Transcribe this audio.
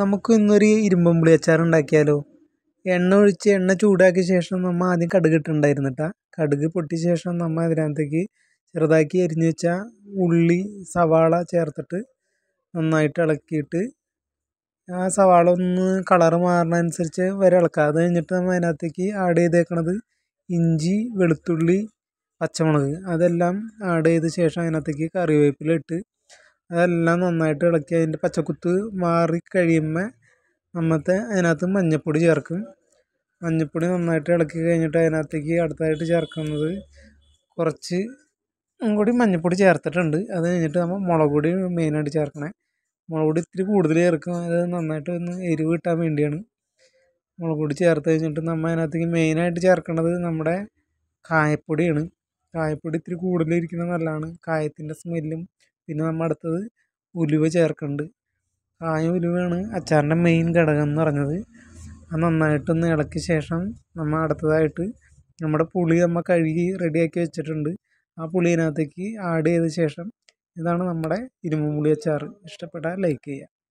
നമുക്ക് ഇന്നൊരു ഇരുമ്പൻ പുളി അച്ചാർ ഉണ്ടാക്കിയാലോ എണ്ണ ഒഴിച്ച് എണ്ണ ചൂടാക്കിയ ശേഷം നമ്മൾ ആദ്യം കടുക് ഇട്ടുണ്ടായിരുന്നിട്ട കടുക് പൊട്ടിയ ശേഷം നമ്മൾ അതിനകത്തേക്ക് ചെറുതാക്കി അരിഞ്ഞു വെച്ച ഉള്ളി സവാള ചേർത്തിട്ട് നന്നായിട്ട് ഇളക്കിയിട്ട് ആ സവാള ഒന്ന് കളറ് മാറുന്നതനുസരിച്ച് വരെ ഇളക്കുക അത് കഴിഞ്ഞിട്ട് നമ്മൾ അതിനകത്തേക്ക് ആഡ് ചെയ്തേക്കണത് ഇഞ്ചി വെളുത്തുള്ളി പച്ചമുളക് അതെല്ലാം ആഡ് ചെയ്ത ശേഷം അതിനകത്തേക്ക് കറിവേപ്പില ഇട്ട് അതെല്ലാം നന്നായിട്ട് ഇളക്കി അതിൻ്റെ പച്ചക്കുത്ത് മാറി കഴിയുമ്പോൾ നമ്മത്തെ അതിനകത്ത് മഞ്ഞൾപ്പൊടി ചേർക്കും മഞ്ഞൾപ്പൊടി നന്നായിട്ട് ഇളക്കി കഴിഞ്ഞിട്ട് അതിനകത്തേക്ക് അടുത്തായിട്ട് ചേർക്കുന്നത് കുറച്ച് കൂടി മഞ്ഞൾപ്പൊടി ചേർത്തിട്ടുണ്ട് അത് കഴിഞ്ഞിട്ട് നമ്മൾ മുളക് പൊടി മെയിനായിട്ട് ചേർക്കണേ മുളക് പൊടി ഇത്തിരി കൂടുതൽ ചേർക്കും അത് നന്നായിട്ട് ഒന്ന് എരിവ് കിട്ടാൻ വേണ്ടിയാണ് മുളക് പൊടി ചേർത്ത് കഴിഞ്ഞിട്ട് നമ്മൾ അതിനകത്തേക്ക് മെയിനായിട്ട് ചേർക്കേണ്ടത് നമ്മുടെ കായപ്പൊടിയാണ് കായപ്പൊടി ഇത്തിരി കൂടുതലിരിക്കുന്നത് നല്ലതാണ് കായത്തിൻ്റെ സ്മെല്ലും പിന്നെ നമ്മൾ അടുത്തത് ഉലുവ ചേർക്കുന്നുണ്ട് കായ ഉലുവയാണ് അച്ചാറിൻ്റെ മെയിൻ ഘടകം എന്ന് പറഞ്ഞത് അത് നന്നായിട്ടൊന്ന് ഇളക്കിയ ശേഷം നമ്മൾ അടുത്തതായിട്ട് നമ്മുടെ പുളി നമ്മൾ കഴുകി റെഡിയാക്കി വെച്ചിട്ടുണ്ട് ആ പുളി അതിനകത്തേക്ക് ആഡ് ചെയ്ത ശേഷം ഇതാണ് നമ്മുടെ ഇരുമ്പും പുളി അച്ചാർ ഇഷ്ടപ്പെട്ടാൽ ലൈക്ക് ചെയ്യുക